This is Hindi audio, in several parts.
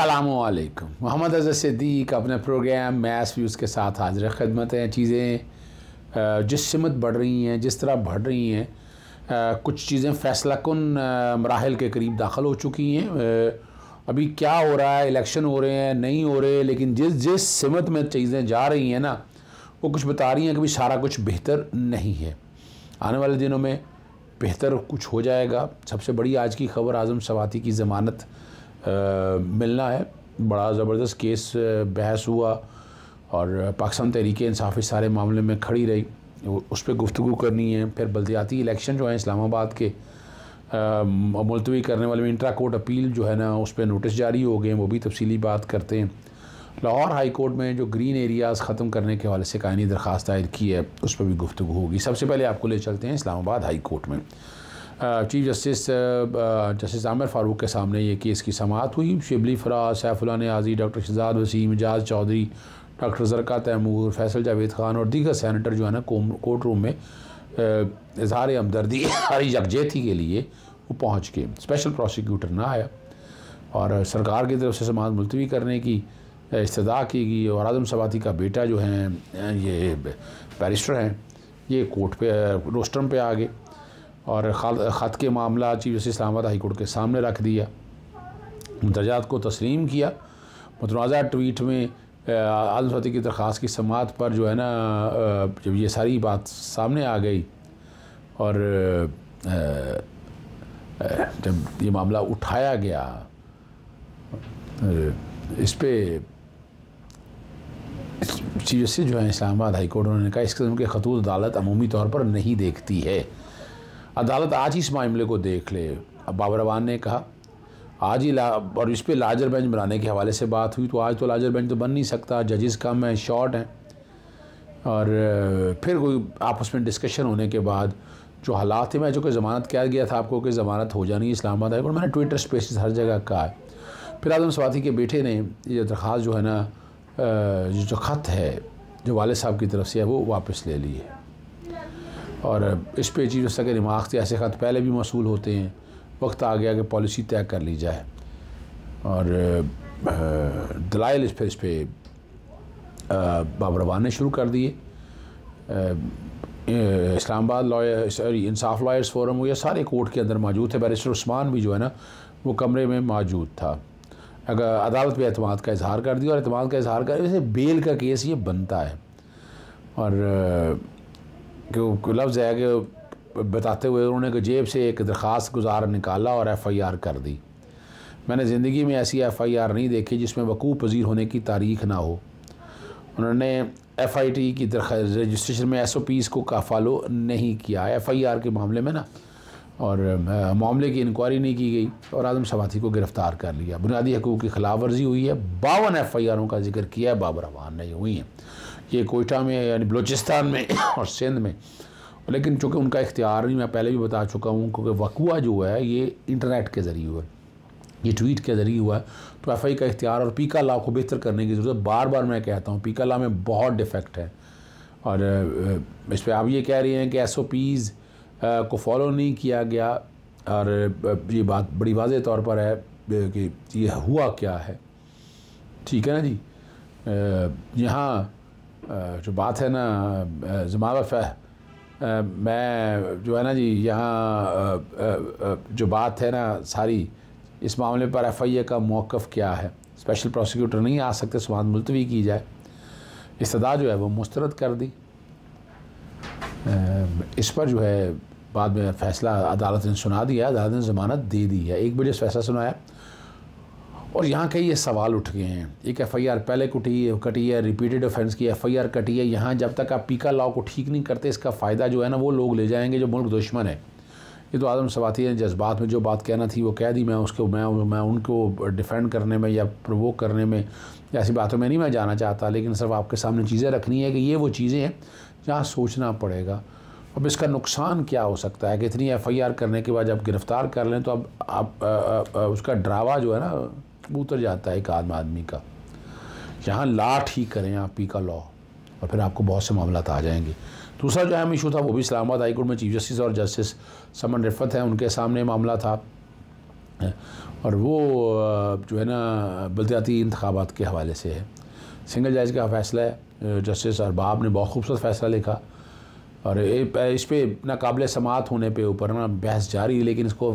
अल्लाम मोहम्मद अजर सिद्दीक अपने प्रोग्राम मैथ्स व्यूज़ के साथ हाजिर खदमत हैं चीज़ें जिस सिमत बढ़ रही हैं जिस तरह बढ़ रही हैं कुछ चीज़ें फैसला कन मराहल के करीब दाखिल हो चुकी हैं अभी क्या हो रहा है इलेक्शन हो रहे हैं नहीं हो रहे लेकिन जिस जिस सिमत में चीज़ें जा रही हैं ना वो कुछ बता रही हैं कि सारा कुछ बेहतर नहीं है आने वाले दिनों में बेहतर कुछ हो जाएगा सबसे बड़ी आज की खबर आज़म सवाती की ज़मानत मिलना है बड़ा ज़बरदस्त केस बहस हुआ और पाकिस्तान तहरीक इंसाफ इस सारे मामले में खड़ी रही उस पर गुफ्तु करनी है फिर बलदियाती इलेक्शन जो है इस्लामाबाद के मुलतवी करने वाले इंट्रा कोर्ट अपील जो है ना उस पर नोटिस जारी हो गए हैं वो भी तफसली बात करते हैं लाहौर हाई कोर्ट में जो ग्रीन एरियाज़ ख़त्म करने के हवाले से कायनी दरख्वास्त दायर की है उस पर भी गुफ्तु होगी सबसे पहले आपको ले चलते हैं इस्लामाबाद हाई कोर्ट में chief justice justice Aamir Farooq के सामने ये केस की समात हुई शिबली फराज सैफुल्ला नियाजी डॉक्टर शहजाद वसीम एजाज चौधरी डॉक्टर ज़रका तैमूर फैसल जावेद खान और दीगर सैनिटर जो है ना कोर्ट रूम में uh, इजहार हमदर्दी सारी यकजहती के लिए वो पहुँच गए स्पेशल प्रोसिक्यूटर ना आया और सरकार की तरफ से समाज मुलतवी करने की uh, इस्तः की गई और आदम सवाती का बेटा जो है uh, ये बैरिस्टर हैं ये कोर्ट पे रोस्टम पे आ गए और ख़त के मामला chief justice Islamabad high court के सामने रख दिया मुंतजात को तस्लीम किया मतनाज़ा ट्वीट में आल फतेह की दरख्वास की समात पर जो है ना जब ये सारी बात सामने आ गई और जब ये मामला उठाया गया इस पर चीफ जस्टिस जो है इस्लामाबाद हाई कोर्ट उन्होंने कहा इस किस्म के खतूत अदालत अमूमी तौर पर नहीं देखती है अदालत आज ही इस मामले को देख ले अब बाबरावान ने कहा आज ही ला और इस पर लाजर बेंच बनाने के हवाले से बात हुई तो आज तो लाजर बेंच तो बन नहीं सकता जजेस कम हैं शॉर्ट हैं और फिर कोई आपस में डिस्कशन होने के बाद जो हालात थे मैं जो कि ज़मानत किया गया था आपको कि ज़मानत हो जानी इस्लामाबाद और मैंने ट्विटर स्पेस हर जगह कहा है फिर आदम स्वाति के बेटे ने ये दरख्वास्त जो है ना जो खत है जो वाले साहब की तरफ से है वो वापस ले ली है और इस पे चीफ जस्टिस के दिमाग से ऐसे ख़त पहले भी मौसू होते हैं वक्त आ गया कि पॉलिसी तय कर ली जाए और दलाइल इस पर इस पर बाबरवान ने शुरू कर दिए Islamabad lawyer sorry Insaf lawyers forum हो या सारे कोर्ट के अंदर मौजूद थे बैरिस्टर उस्मान भी जो है ना वो कमरे में मौजूद था अगर अदालत पे अतमाद का इजहार कर दिया और अतमाद का इजहार कर वैसे बेल का केस ये बनता है और कि लफ्ज़ है कि बताते हुए उन्होंने कि जेब से एक दरख्वास्त गुजार निकाला और एफ़ आई आर कर दी मैंने ज़िंदगी में ऐसी एफ़ आई आर नहीं देखी जिसमें वकूफ़ पजीर होने की तारीख ना हो उन्होंने एफ़ आई टी की रजिस्ट्रेशन में एस ओ पीज़ को का फॉलो नहीं किया एफ़ आई आर के मामले में ना और मामले की इंक्वायरी नहीं की गई और आजम सवाथी को गिरफ़्तार कर लिया बुनियादी हकूक़ की खिलाफ वर्जी हुई है बावन एफ़ आई आरों का जिक्र किया है बाबर अवान ने हुई हैं ये कोयटा में यानी बलूचिस्तान में और सिंध में लेकिन चूँकि उनका इख्तियार नहीं मैं पहले भी बता चुका हूँ क्योंकि वकूआ जो है ये इंटरनेट के ज़रिए हुआ है ये ट्वीट के ज़रिए हुआ है तो एफ आई का इख्तियार और पीका ला को बेहतर करने की ज़रूरत बार बार मैं कहता हूँ पीका ला में बहुत डिफेक्ट है और इस पर आप ये कह रहे हैं कि एस ओ पीज़ को फॉलो नहीं किया गया और ये बात बड़ी वाज तौर पर है कि ये हुआ क्या है ठीक है ना जी यहाँ जो बात है ना जमाल फह मैं जो है ना जी यहाँ जो बात है ना सारी इस मामले पर एफ आई ए का मौक़ क्या है स्पेशल प्रोसिक्यूटर नहीं आ सकते समाज मुलतवी की जाए इस्तः जो है वो मुस्तरद कर दी इस पर जो है बाद में फैसला अदालत ने सुना दिया अदालत ने ज़मानत दे दी है एक बजे फैसला सुनाया और यहाँ के ये सवाल उठ गए हैं एक एफआईआर पहले उठी है कटी है रिपीटेड ऑफेंस की एफआईआर कटी है यहाँ जब तक आप पीका लॉ को ठीक नहीं करते इसका फ़ायदा जो है ना वो लोग ले जाएंगे जो मुल्क दुश्मन है ये तो आदम सवाती ने जज्बात में जो बात कहना थी वो कह दी मैं उसको मैं मैं उनको डिफेंड करने में या प्रवोक करने में ऐसी बातों में नहीं मैं जाना चाहता लेकिन सिर्फ आपके सामने चीज़ें रखनी है कि ये वो चीज़ें हैं जहाँ सोचना पड़ेगा अब इसका नुकसान क्या हो सकता है कि इतनी एफआईआर करने के बाद जब गिरफ़्तार कर लें तो अब आप उसका ड्रावा जो है ना उतर जाता है एक आम आदमी का यहाँ लाठ ही करें आप पी का लॉ और फिर आपको बहुत से मामला आ जाएंगे दूसरा जो अहम इशू था वो भी इस्लामाबाद हाईकोर्ट में चीफ जस्टिस और जस्टिस समन रिफत हैं उनके सामने मामला था और वो जो है ना बलदियाती इंतबात के हवाले से है सिंगल जज का फैसला है जस्टिस अरबाब ने बहुत खूबसूरत फैसला लिखा और इस पर नाकबिल समात होने पे ऊपर ना बहस जारी लेकिन इसको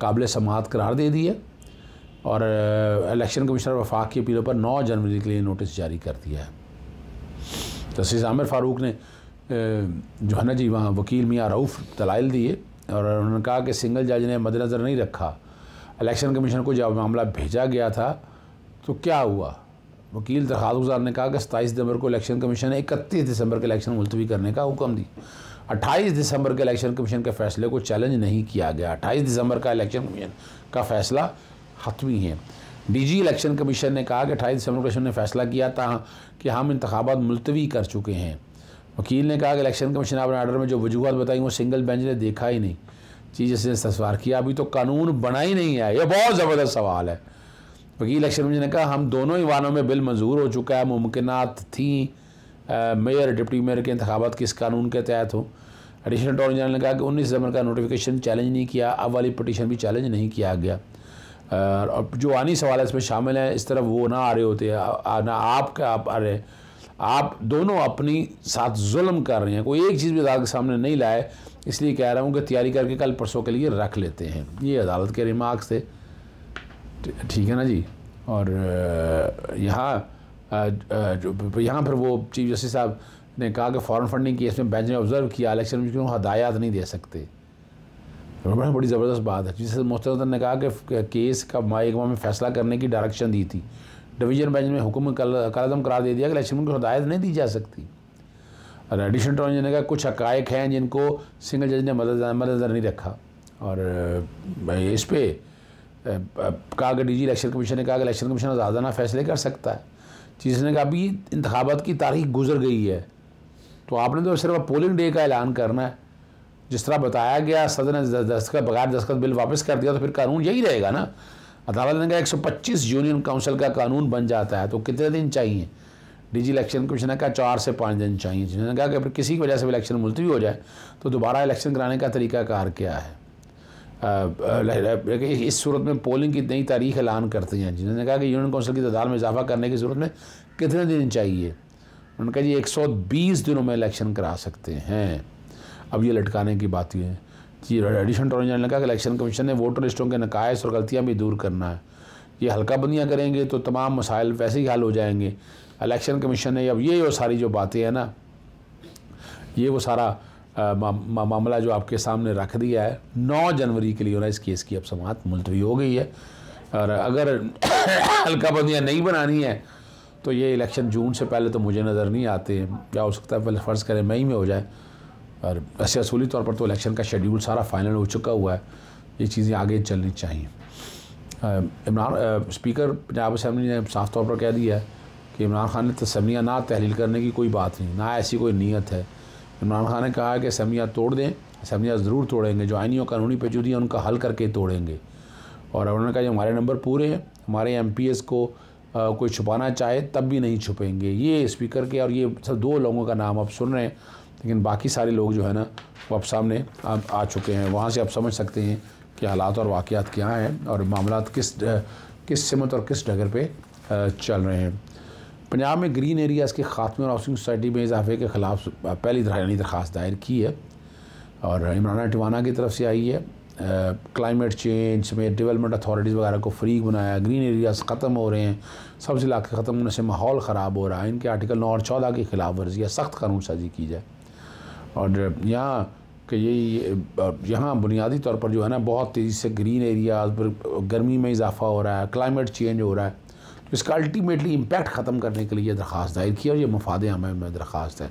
काबिल समात करार दे दी है और इलेक्शन कमिश्नर वफाक की अपीलों पर नौ जनवरी के लिए नोटिस जारी कर दिया है तो आमिर फारूक ने जो है ना जी वहाँ वकील मियाँ रऊफ़ दलाइल दिए और उन्होंने कहा कि सिंगल जज ने मद्देनज़र नहीं रखा इलेक्शन कमीशन को जब मामला भेजा गया था तो क्या हुआ वकील दरखास्त गुजार ने कहा कि सताईस दिसंबर को इलेक्शन कमीशन ने इकतीस दिसंबर के इलेक्शन मुलतवी करने का हुक्म दी अट्ठाईस दिसंबर के इलेक्शन कमीशन के फैसले को चैलेंज नहीं किया गया अट्ठाईस दिसंबर का इलेक्शन कमीशन का फैसला हतमी है डीजी इलेक्शन कमीशन ने कहा कि अठाईस दिसंबर कमीशन ने फैसला किया था कि हम इंतबात मुलतवी कर चुके हैं वकील ने कहा कि इलेक्शन कमीशन आपने आर्डर में जो वजूहत बताई वो सिंगल बेंच ने देखा ही नहीं चीज़ इसने तस्वार किया अभी तो कानून बना ही नहीं है यह बहुत ज़बरदस्त सवाल है वकील इलेक्शन कमीशन ने कहा हम दोनों ही वाहनों में बिल मंजूर हो चुका है मुमकिन थी मेयर डिप्टी मेयर के इंतबात किस कानून के तहत हो एडिशनल अटॉर्नी जनरल ने कहा कि उन्नीस दिसंबर का नोटिफिकेशन चैलेंज नहीं किया अब वाली पटिशन भी चैलेंज नहीं किया गया और जो आनी सवाल है इसमें शामिल हैं इस तरफ वो ना आ रहे होते हैं ना आप क्या आप आ रहे हैं आप दोनों अपनी साथ जुल्म कर रहे हैं कोई एक चीज़ भी अदालत के सामने नहीं लाए इसलिए कह रहा हूँ कि तैयारी करके कल परसों के लिए रख लेते हैं ये अदालत के रिमार्क्स थे ठीक है ना जी और यहाँ यहाँ पर वो चीफ जस्टिस साहब ने कहा कि फॉरन फंडिंग केस में बेंच ने ऑब्जर्व किया इलेक्शन में क्यों हदायत नहीं दे सकते रबड़ा बड़ी ज़बरदस्त बात है जिससे मुस्तरदन ने कहा कि केस का महकमा में फैसला करने की डायरेक्शन दी थी डिवीजन बेंच ने हुक्म कलदम करार दे दिया कि इलेक्शन को हदायत नहीं दी जा सकती और एडिशन ट्रॉन ने कहा कुछ हकायक हैं जिनको सिंगल जज ने मदद मददर नहीं रखा और इस पर कहा कि डी जी इलेक्शन कमीशन ने कहा कि इलेक्शन कमीशन आज़ादाना फैसले कर सकता है जिसने कहा अभी इंतबात की तारीख गुजर गई है तो आपने तो सिर्फ पोलिंग डे का ऐलान करना है जिस तरह बताया गया सदर ने दस्तखत बगैर दस्तखत बिल वापस कर दिया तो फिर कानून यही रहेगा ना अदालत ने कहा एक यूनियन काउंसिल का कानून बन जाता है तो कितने दिन चाहिए डीजी इलेक्शन कमीशन ने कहा चार से पाँच दिन चाहिए जिन्होंने कहा कि अगर किसी की वजह से इलेक्शन मुलतवी हो जाए तो दोबारा इलेक्शन कराने का तरीकाकार क्या है इस सूरत में पोलिंग की नई तारीख ऐलान करते हैं जिन्होंने कहा कि यूनियन काउंसिल की तादाद में इजाफा करने की सूरत में कितने दिन चाहिए उन्होंने कहा जी एक दिनों में इलेक्शन करा सकते हैं अब ये लटकाने की बात है जी एडिशन टॉर्नी जनरल ने कहा कि इलेक्शन कमीशन ने वोटर लिस्टों के नकायस और गलतियाँ भी दूर करना है ये हल्का बंदियाँ करेंगे तो तमाम मसाइल वैसे ही हल हो जाएंगे इलेक्शन कमीशन ने अब ये वो सारी जो बातें हैं ना ये वो सारा आ, मा, मा, मामला जो आपके सामने रख दिया है नौ जनवरी के लिए होना इस केस की अब समात मुलतवी हो गई है और अगर हल्का बंदियाँ नहीं बनानी है तो ये इलेक्शन जून से पहले तो मुझे नज़र नहीं आते क्या हो सकता है पहले फर्ज़ करें मई में हो जाए और असूली तौर पर तो इलेक्शन का शेड्यूल सारा फाइनल हो चुका हुआ है ये चीज़ें आगे चलनी चाहिए इमरान स्पीकर पंजाब असम्बली ने साफ तौर पर कह दिया है कि इमरान खान ने तस्मियाँ ना तहलील करने की कोई बात नहीं ना ऐसी कोई नीयत है इमरान खान ने कहा है कि असम्बलियाँ तोड़ दें असम्बलियाँ ज़रूर तोड़ेंगे जो आइनी और कानूनी पेचूदियाँ उनका हल करके तोड़ेंगे और उन्होंने कहा हमारे नंबर पूरे हैं हमारे एम को आ, कोई छुपाना चाहे तब भी नहीं छुपेंगे ये स्पीकर के और ये सब दो लोगों का नाम आप सुन रहे हैं लेकिन बाकी सारे लोग जो है ना वो अब सामने अब आ चुके हैं वहाँ से आप समझ सकते हैं कि हालात और वाक़ात क्या हैं और मामला किस किस सिमत और किस डगर पर चल रहे हैं पंजाब में ग्रीन एरियाज़ के खात्मे और हाउसिंग सोसाइटी में इजाफे के ख़िलाफ़ पहली यानी दरख्वास्त दायर की है और इमराना टिवाना की तरफ से आई है क्लाइमेट चेंज समेत डेवलपमेंट अथॉरिटीज़ वगैरह को फ्री बनाया ग्रीन एरियाज़ ख़त्म हो रहे हैं सब्ज़ इलाके ख़त्म होने से माहौल ख़राब हो रहा है इनके आर्टिकल नौ और चौदह की खिलाफ वर्जी या सख्त कानून साजी की जाए और यहाँ कि यही यहाँ बुनियादी तौर पर जो है ना बहुत तेज़ी से ग्रीन एरिया पर गर्मी में इजाफा हो रहा है क्लाइमेट चेंज हो रहा है तो इसका अल्टीमेटली इम्पेक्ट ख़त्म करने के लिए दरख्वास्त दायर की और ये मफादे हमें में दरख्वास्त है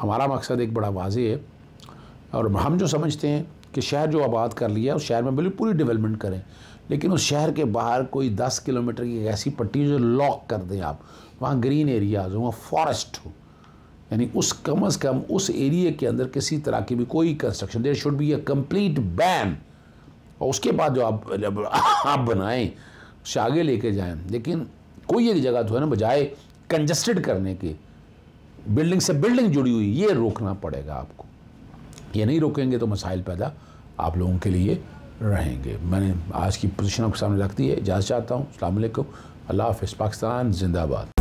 हमारा मकसद एक बड़ा वाजह है और हम जो समझते हैं कि शहर जो आबाद कर लिया उस शहर में बिल्कुल पूरी डेवलपमेंट करें लेकिन उस शहर के बाहर कोई दस किलोमीटर की ऐसी पट्टी जो लॉक कर दें आप वहाँ ग्रीन एरियाज हो वहाँ फॉरेस्ट हो यानी उस कम अज़ कम उस एरिए के अंदर किसी तरह की भी कोई construction there should be a complete ban और उसके बाद जो आप जब आप बनाएं उसे आगे लेके जाएं लेकिन कोई एक जगह जो है ना बजाय कंजस्टेड करने के बिल्डिंग से बिल्डिंग जुड़ी हुई ये रोकना पड़ेगा आपको ये नहीं रोकेंगे तो मसाइल पैदा आप लोगों के लिए रहेंगे मैंने आज की पोजिशन आपके सामने रखती है इजाज़त चाहता हूँ अल्लाह हाफ़ पाकिस्तान जिंदाबाद